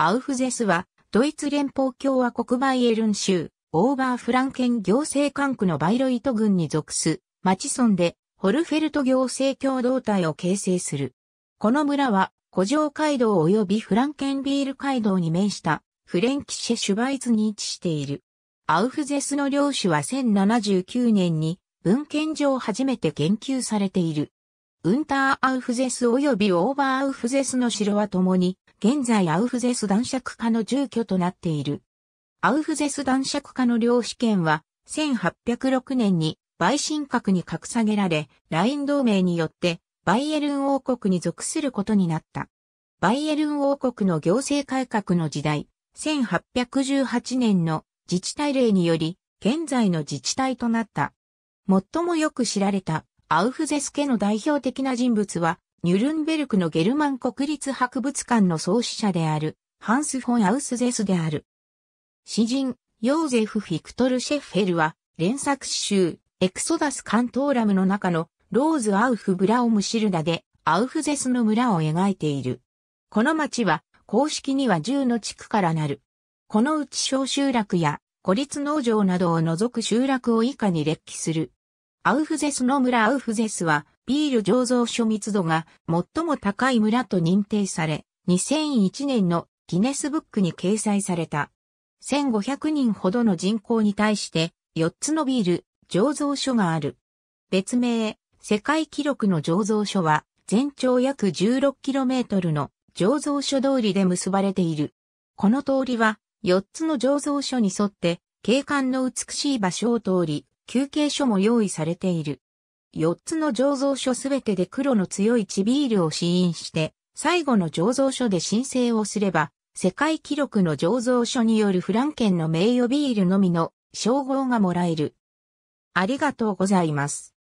アウフゼスは、ドイツ連邦共和国バイエルン州、オーバーフランケン行政管区のバイロイト郡に属す、マチソンで、ホルフェルト行政共同体を形成する。この村は、古城街道及びフランケンビール街道に面した、フレンキシェ・シュバイツに位置している。アウフゼスの領主は1079年に、文献上初めて言及されている。ウンターアウフゼス及びオーバーアウフゼスの城は共に、現在アウフゼス男爵家の住居となっている。アウフゼス男爵家の領主権は、1806年に、売審閣に格下げられ、ライン同盟によって、バイエルン王国に属することになった。バイエルン王国の行政改革の時代、1818年の自治体令により、現在の自治体となった。最もよく知られたアウフゼス家の代表的な人物は、ニュルンベルクのゲルマン国立博物館の創始者である、ハンス・フォン・アウスゼスである。詩人、ヨーゼフ・フィクトル・シェッフェルは、連作詩集、エクソダス・カントーラムの中の、ローズ・アウフ・ブラオム・シルダで、アウフゼスの村を描いている。この町は、公式には10の地区からなる。このうち小集落や、孤立農場などを除く集落を以下に列記する。アウフゼスの村アウフゼスは、ビール醸造所密度が最も高い村と認定され、2001年のギネスブックに掲載された。1500人ほどの人口に対して、4つのビール醸造所がある。別名、世界記録の醸造所は、全長約 16km の醸造所通りで結ばれている。この通りは、4つの醸造所に沿って、景観の美しい場所を通り、休憩所も用意されている。4つの醸造所すべてで黒の強い地ビールを試飲して、最後の醸造所で申請をすれば、世界記録の醸造所によるフランケンの名誉ビールのみの称号がもらえる。ありがとうございます。